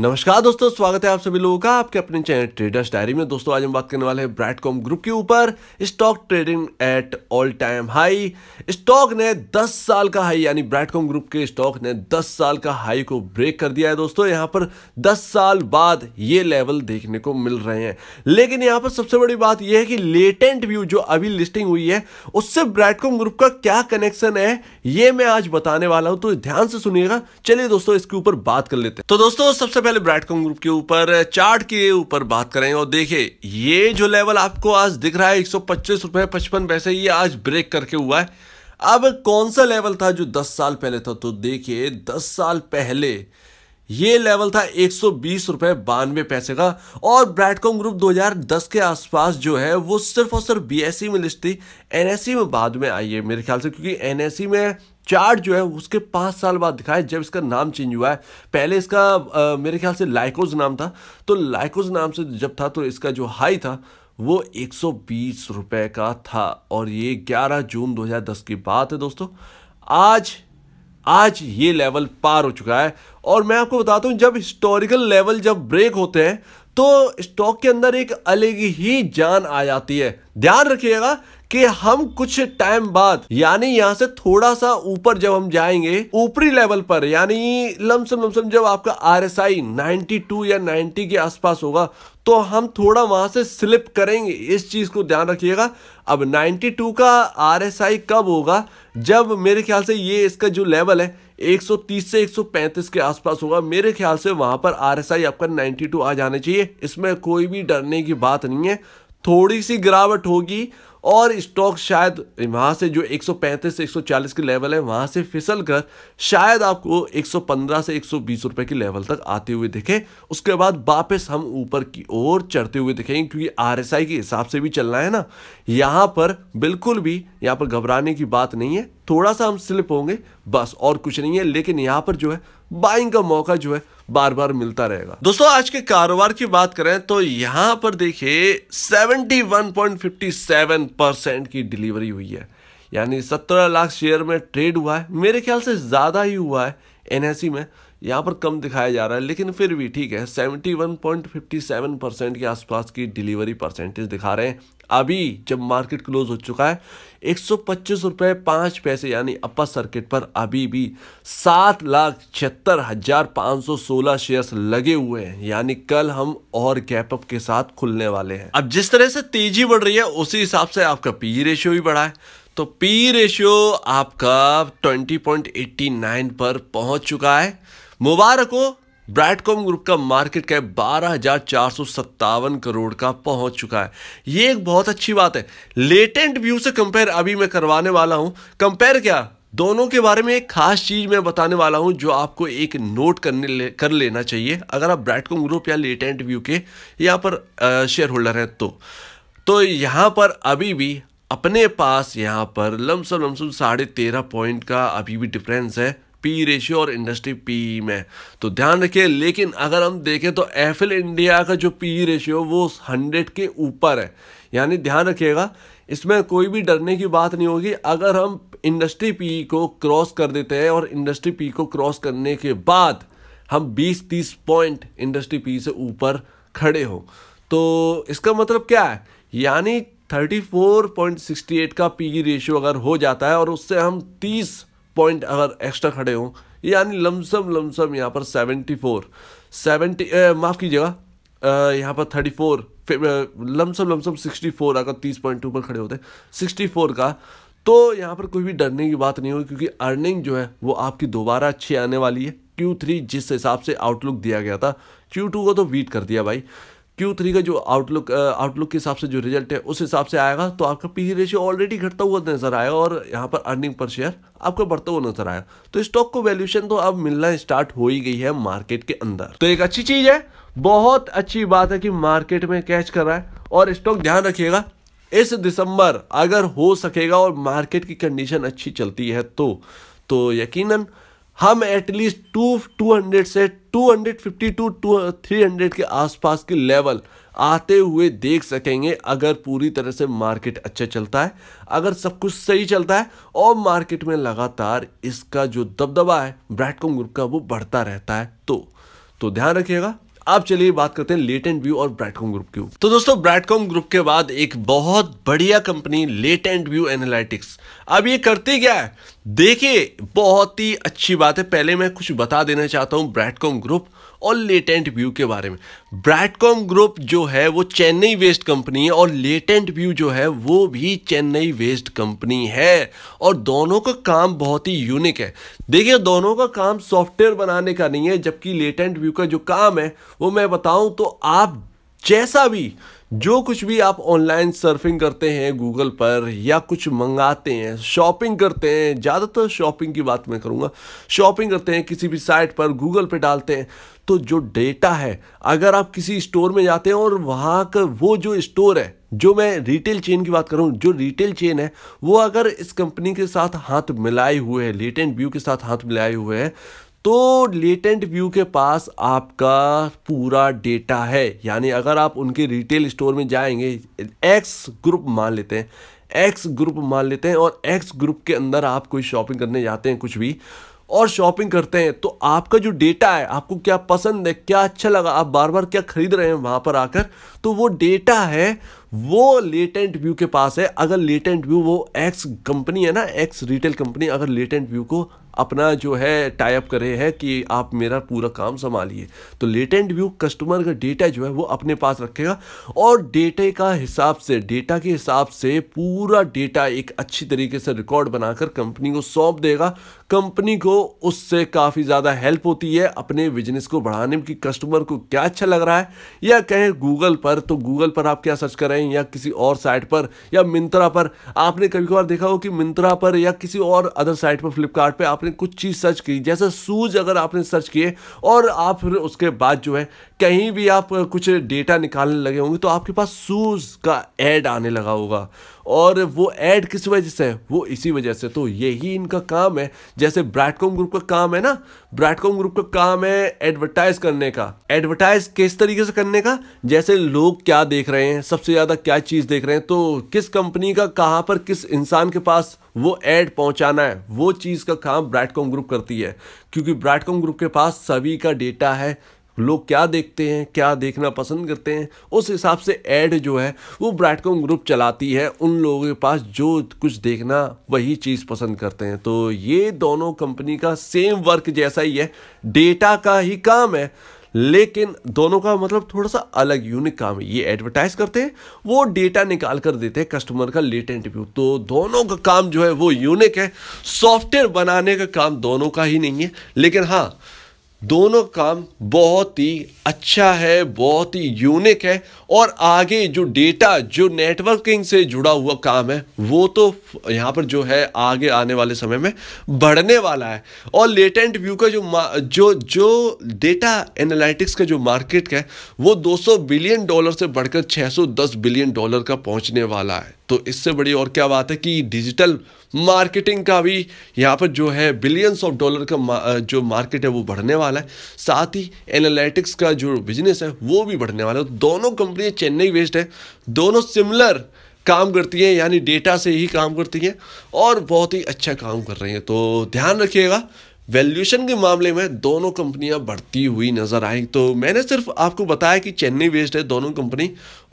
नमस्कार दोस्तों स्वागत है आप सभी लोगों का आपके अपने चैनल ट्रेडर्स डायरी में दोस्तों आज हम बात करने वाले हैं ब्रैडकॉम ग्रुप के ऊपर stock trading at all time high stock ने 10 साल का हाई यानी ब्रैडकॉम ग्रुप के स्टॉक ने 10 साल का हाई को ब्रेक कर दिया है दोस्तों यहां पर 10 साल बाद ये लेवल देखने को मिल रहे हैं लेकिन यहाँ पर सबसे बड़ी बात यह है कि लेटेंट व्यू जो अभी लिस्टिंग हुई है उससे ब्रैडकॉम ग्रुप का क्या कनेक्शन है ये मैं आज बताने वाला हूँ तो ध्यान से सुनिएगा चलिए दोस्तों इसके ऊपर बात कर लेते हैं तो दोस्तों सबसे पहले ब्राइटकॉम ग्रुप के ऊपर चार्ट के ऊपर बात करें और देखिए ये जो लेवल आपको आज दिख रहा है एक सौ पच्चीस रुपये पचपन पैसे ये आज ब्रेक करके हुआ है अब कौन सा लेवल था जो दस साल पहले था तो देखिए दस साल पहले ये लेवल था एक सौ बीस रुपये बानवे पैसे का और ब्राइटकॉम ग्रुप 2010 के आसपास जो है वो सिर्फ और सिर्फ बीएससी e में लिस्ट थी एनएससी e में बाद में आई है मेरे ख्याल से क्योंकि एनएससी e में चार्ट जो है उसके पाँच साल बाद दिखाया जब इसका नाम चेंज हुआ है पहले इसका आ, मेरे ख्याल से लाइकोज नाम था तो लाइकोज नाम से जब था तो इसका जो हाई था वो एक रुपए का था और ये 11 जून 2010 की बात है दोस्तों आज आज ये लेवल पार हो चुका है और मैं आपको बताता हूँ जब हिस्टोरिकल लेवल जब ब्रेक होते हैं तो स्टॉक के अंदर एक अलग ही जान आ जाती है ध्यान रखिएगा कि हम कुछ टाइम बाद यानी यहाँ से थोड़ा सा ऊपर जब हम जाएंगे ऊपरी लेवल पर यानी लमसम लमसम जब आपका R S I ninety two या नाइन्टी के आसपास होगा तो हम थोड़ा वहां से स्लिप करेंगे इस चीज को ध्यान रखिएगा अब 92 का आई कब होगा जब मेरे ख्याल से ये इसका जो लेवल है 130 से 135 के आसपास होगा मेरे ख्याल से वहां पर आई आपका 92 आ जाना चाहिए इसमें कोई भी डरने की बात नहीं है थोड़ी सी गिरावट होगी और स्टॉक शायद वहाँ से जो 135 से 140 की लेवल है वहाँ से फिसल कर शायद आपको 115 से 120 रुपए की लेवल तक आते हुए दिखे उसके बाद वापस हम ऊपर की ओर चढ़ते हुए दिखेंगे क्योंकि आरएसआई के हिसाब से भी चलना है ना यहाँ पर बिल्कुल भी यहाँ पर घबराने की बात नहीं है थोड़ा सा हम स्लिप होंगे बस और कुछ नहीं है लेकिन यहाँ पर जो है बाइंग का मौका जो है बार बार मिलता रहेगा दोस्तों आज के कारोबार की बात करें तो यहाँ पर देखिए 71.57 परसेंट की डिलीवरी हुई है यानी 17 लाख शेयर में ट्रेड हुआ है मेरे ख्याल से ज़्यादा ही हुआ है एनएससी में यहाँ पर कम दिखाया जा रहा है लेकिन फिर भी ठीक है 71.57 परसेंट के आसपास की डिलीवरी परसेंटेज दिखा रहे हैं अभी जब मार्केट क्लोज हो चुका है एक सौ पच्चीस रुपये पाँच पैसे यानी अपर सर्किट पर अभी भी सात लाख छिहत्तर हजार पाँच सौ सोलह शेयर्स लगे हुए हैं यानी कल हम और गैप अप के साथ खुलने वाले हैं अब जिस तरह से तेजी बढ़ रही है उसी हिसाब से आपका पी रेशियो भी बढ़ा है तो पी रेशियो आपका ट्वेंटी पर पहुंच चुका है मुबारक हो ब्रैडकॉम ग्रुप का मार्केट कैप बारह हजार चार सौ सत्तावन करोड़ का पहुंच चुका है ये एक बहुत अच्छी बात है लेटेंट व्यू से कंपेयर अभी मैं करवाने वाला हूं कंपेयर क्या दोनों के बारे में एक खास चीज मैं बताने वाला हूं जो आपको एक नोट करने ले, कर लेना चाहिए अगर आप ब्रैडकॉम ग्रुप या लेटेंट व्यू के यहाँ पर शेयर होल्डर हैं तो तो यहाँ पर अभी भी अपने पास यहाँ पर लमसम लमसम साढ़े तेरह पॉइंट का अभी भी डिफरेंस है पी रेशियो और इंडस्ट्री पी में तो ध्यान रखिए लेकिन अगर हम देखें तो एफिल इंडिया का जो पी रेशियो वो हंड्रेड के ऊपर है यानी ध्यान रखिएगा इसमें कोई भी डरने की बात नहीं होगी अगर हम इंडस्ट्री पी को क्रॉस कर देते हैं और इंडस्ट्री पी को क्रॉस करने के बाद हम 20-30 पॉइंट इंडस्ट्री पी से ऊपर खड़े हो तो इसका मतलब क्या है यानी 34.68 का पी रेशियो अगर हो जाता है और उससे हम तीस पॉइंट अगर एक्स्ट्रा खड़े हों यानी लमसम लमसम यहाँ पर सेवेंटी फोर सेवेंटी माफ़ कीजिएगा यहाँ पर thirty four lump sum lump sum sixty four अगर तीस पॉइंट टू पर खड़े होते सिक्सटी फोर का तो यहाँ पर कोई भी डरने की बात नहीं होगी क्योंकि अर्निंग जो है वो आपकी दोबारा अच्छी आने वाली है क्यू थ्री जिस हिसाब से आउटलुक दिया गया था क्यू टू को तो वीट कर दिया भाई क्यू थ्री का जो आउटलुक आउटलुक के हिसाब से जो रिजल्ट है उस हिसाब से आएगा तो आपका पी रेशियो ऑलरेडी घटता हुआ नजर आएगा और यहाँ पर अर्निंग पर शेयर आपको बढ़ता हुआ नजर आएगा तो स्टॉक को वैल्यूशन तो अब मिलना स्टार्ट हो ही गई है मार्केट के अंदर तो एक अच्छी चीज है बहुत अच्छी बात है कि मार्केट में कैच कर रहा है और स्टॉक ध्यान रखिएगा इस दिसंबर अगर हो सकेगा और मार्केट की कंडीशन अच्छी चलती है तो तो यकीनन हम एटलीस्ट टू टू हंड्रेड से two hundred fifty two two three hundred के आसपास के लेवल आते हुए देख सकेंगे अगर पूरी तरह से मार्केट अच्छा चलता है अगर सब कुछ सही चलता है और मार्केट में लगातार इसका जो दबदबा है ब्रैडकॉम ग्रुप का वो बढ़ता रहता है तो तो ध्यान रखिएगा आप चलिए बात करते हैं लेटेंट व्यू और ब्रैडकॉम ग्रुप के तो दोस्तों ब्रैडकॉम ग्रुप के बाद एक बहुत बढ़िया कंपनी लेटेंट व्यू एनालिटिक्स अब ये करती क्या है देखिए बहुत ही अच्छी बात है पहले मैं कुछ बता देना चाहता हूँ ब्रैडकॉम ग्रुप और लेटेंट व्यू के बारे में ब्रैडकॉम ग्रुप जो है वो चेन्नई वेस्ट कंपनी है और लेटेंट व्यू जो है वो भी चेन्नई वेस्ट कंपनी है और दोनों का काम बहुत ही यूनिक है देखिए दोनों का काम सॉफ्टवेयर बनाने का नहीं है जबकि लेटेंट व्यू का जो काम है वो मैं बताऊं तो आप जैसा भी जो कुछ भी आप ऑनलाइन सर्फिंग करते हैं गूगल पर या कुछ मंगाते हैं शॉपिंग करते हैं ज़्यादातर शॉपिंग की बात मैं करूँगा शॉपिंग करते हैं किसी भी साइट पर गूगल पे डालते हैं तो जो डेटा है अगर आप किसी स्टोर में जाते हैं और वहाँ का वो जो स्टोर है जो मैं रिटेल चेन की बात करूँ जो रिटेल चेन है वो अगर इस कंपनी के साथ हाथ मिलाए हुए हैं लेटेंट व्यू के साथ हाथ मिलाए हुए हैं तो लेटेंट व्यू के पास आपका पूरा डेटा है यानी अगर आप उनके रिटेल स्टोर में जाएंगे एक्स ग्रुप मान लेते हैं एक्स ग्रुप मान लेते हैं और एक्स ग्रुप के अंदर आप कोई शॉपिंग करने जाते हैं कुछ भी और शॉपिंग करते हैं तो आपका जो डेटा है आपको क्या पसंद है क्या अच्छा लगा आप बार बार क्या खरीद रहे हैं वहाँ पर आकर तो वो डेटा है वो लेटेंट व्यू के पास है अगर लेटेंट व्यू वो एक्स कंपनी है ना एक्स रिटेल कंपनी अगर लेटेंट व्यू को अपना जो है टाइप कर रहे हैं कि आप मेरा पूरा काम संभालिए तो लेटेंट व्यू कस्टमर का डेटा जो है वो अपने पास रखेगा और डेटे का हिसाब से डेटा के हिसाब से पूरा डेटा एक अच्छी तरीके से रिकॉर्ड बनाकर कंपनी को सौंप देगा कंपनी को उससे काफ़ी ज़्यादा हेल्प होती है अपने बिजनेस को बढ़ाने में कि कस्टमर को क्या अच्छा लग रहा है या कहें गूगल पर तो गूगल पर आप क्या सर्च कर रहे हैं या किसी और साइट पर या मिंत्रा पर आपने कभी कभार देखा हो कि मिंत्रा पर या किसी और अदर साइट पर फ्लिपकार्ट आपने कुछ चीज़ सर्च की जैसे शूज़ अगर आपने सर्च किए और आप फिर उसके बाद जो है कहीं भी आप कुछ डेटा निकालने लगे होंगे तो आपके पास शूज़ का एड आने लगा होगा और वो ऐड किस वजह से है वो इसी वजह से तो यही इनका काम है जैसे ब्राइटकॉम ग्रुप का काम है ना ब्राइटकॉम ग्रुप का काम है एडवर्टाइज करने का एडवर्टाइज किस तरीके से करने का जैसे लोग क्या देख रहे हैं सबसे ज़्यादा क्या चीज़ देख रहे हैं तो किस कंपनी का कहाँ पर किस इंसान के पास वो ऐड पहुंचाना है वो चीज़ का काम ब्राइटकॉम ग्रुप करती है क्योंकि ब्राइटकॉम ग्रुप के पास सभी का डेटा है लोग क्या देखते हैं क्या देखना पसंद करते हैं उस हिसाब से ऐड जो है वो ब्राइटकॉम ग्रुप चलाती है उन लोगों के पास जो कुछ देखना वही चीज़ पसंद करते हैं तो ये दोनों कंपनी का सेम वर्क जैसा ही है डेटा का ही काम है लेकिन दोनों का मतलब थोड़ा सा अलग यूनिक काम है ये एडवर्टाइज करते हैं वो डेटा निकाल कर देते हैं कस्टमर का लेटेंट व्यू तो दोनों का काम जो है वो यूनिक है सॉफ्टवेयर बनाने का काम दोनों का ही नहीं है लेकिन हाँ दोनों काम बहुत ही अच्छा है बहुत ही यूनिक है और आगे जो डेटा जो नेटवर्किंग से जुड़ा हुआ काम है वो तो यहाँ पर जो है आगे आने वाले समय में बढ़ने वाला है और लेटेंट व्यू का जो जो जो डेटा एनालिटिक्स का जो मार्केट है वो 200 बिलियन डॉलर से बढ़कर 610 बिलियन डॉलर का पहुँचने वाला है तो इससे बड़ी और क्या बात है कि डिजिटल मार्केटिंग का भी यहाँ पर जो है बिलियंस ऑफ डॉलर का जो मार्केट है वो बढ़ने वाला है साथ ही एनालिटिक्स का जो बिजनेस है वो भी बढ़ने वाला है तो दोनों कंपनियाँ चेन्नई बेस्ड है दोनों सिमिलर काम करती हैं यानी डेटा से ही काम करती हैं और बहुत ही अच्छा काम कर रही हैं तो ध्यान रखिएगा वैल्यूशन के मामले में दोनों कंपनियां बढ़ती हुई नज़र आई तो मैंने सिर्फ आपको बताया कि चेन्नई बेस्ड है दोनों कंपनी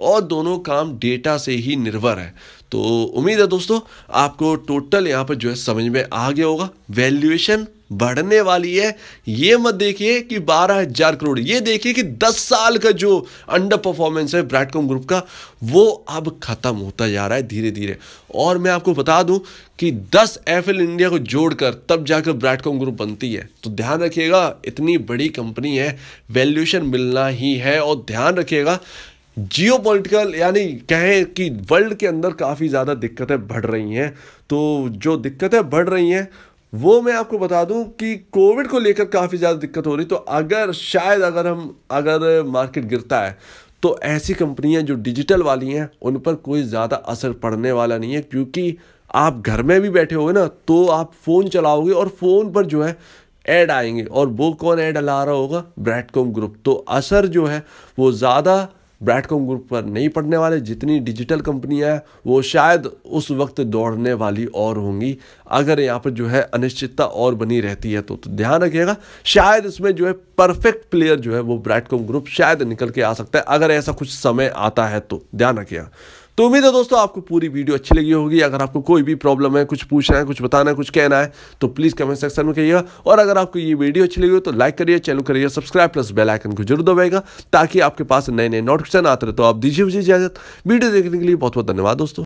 और दोनों काम डेटा से ही निर्भर है तो उम्मीद है दोस्तों आपको टोटल यहाँ पर जो है समझ में आ गया होगा वैल्यूएशन बढ़ने वाली है ये मत देखिए कि बारह हजार करोड़ ये देखिए कि दस साल का जो अंडर परफॉर्मेंस है ब्रैडकॉम ग्रुप का वो अब खत्म होता जा रहा है धीरे धीरे और मैं आपको बता दूं कि 10 एफ इंडिया को जोड़कर तब जाकर ब्रैडकॉम ग्रुप बनती है तो ध्यान रखिएगा इतनी बड़ी कंपनी है वैल्यूशन मिलना ही है और ध्यान रखिएगा जियो पोलिटिकल यानी कहें कि वर्ल्ड के अंदर काफ़ी ज़्यादा दिक्कतें बढ़ रही हैं तो जो दिक्कतें बढ़ रही हैं वो मैं आपको बता दूं कि कोविड को लेकर काफ़ी ज़्यादा दिक्कत हो रही तो अगर शायद अगर हम अगर मार्केट गिरता है तो ऐसी कंपनियां जो डिजिटल वाली हैं उन पर कोई ज़्यादा असर पड़ने वाला नहीं है क्योंकि आप घर में भी बैठे होंगे ना तो आप फ़ोन चलाओगे और फ़ोन पर जो है ऐड आएंगे और वो कौन ऐड ला रहा होगा ब्रैडकॉम ग्रुप तो असर जो है वो ज़्यादा ब्रैडकॉम ग्रुप पर नहीं पड़ने वाले जितनी डिजिटल कंपनियां हैं वो शायद उस वक्त दौड़ने वाली और होंगी अगर यहाँ पर जो है अनिश्चितता और बनी रहती है तो, तो ध्यान रखिएगा शायद इसमें जो है परफेक्ट प्लेयर जो है वो ब्रैडकॉम ग्रुप शायद निकल के आ सकता है अगर ऐसा कुछ समय आता है तो ध्यान रखिएगा तो उम्मीद है दोस्तों आपको पूरी वीडियो अच्छी लगी होगी अगर आपको कोई भी प्रॉब्लम है कुछ पूछना है कुछ बताना है कुछ कहना है तो प्लीज़ कमेंट सेक्शन में कहिएगा और अगर आपको ये वीडियो अच्छी लगी हो तो लाइक करिए चैनल करिए सब्सक्राइब प्लस बेल आइकन को जरूर दबाएगा ताकि आपके पास नए नए नोटिफिकेशन आते रहे तो आप दीजिए मुझे इजाजत वीडियो देखने के लिए बहुत बहुत धन्यवाद दोस्तों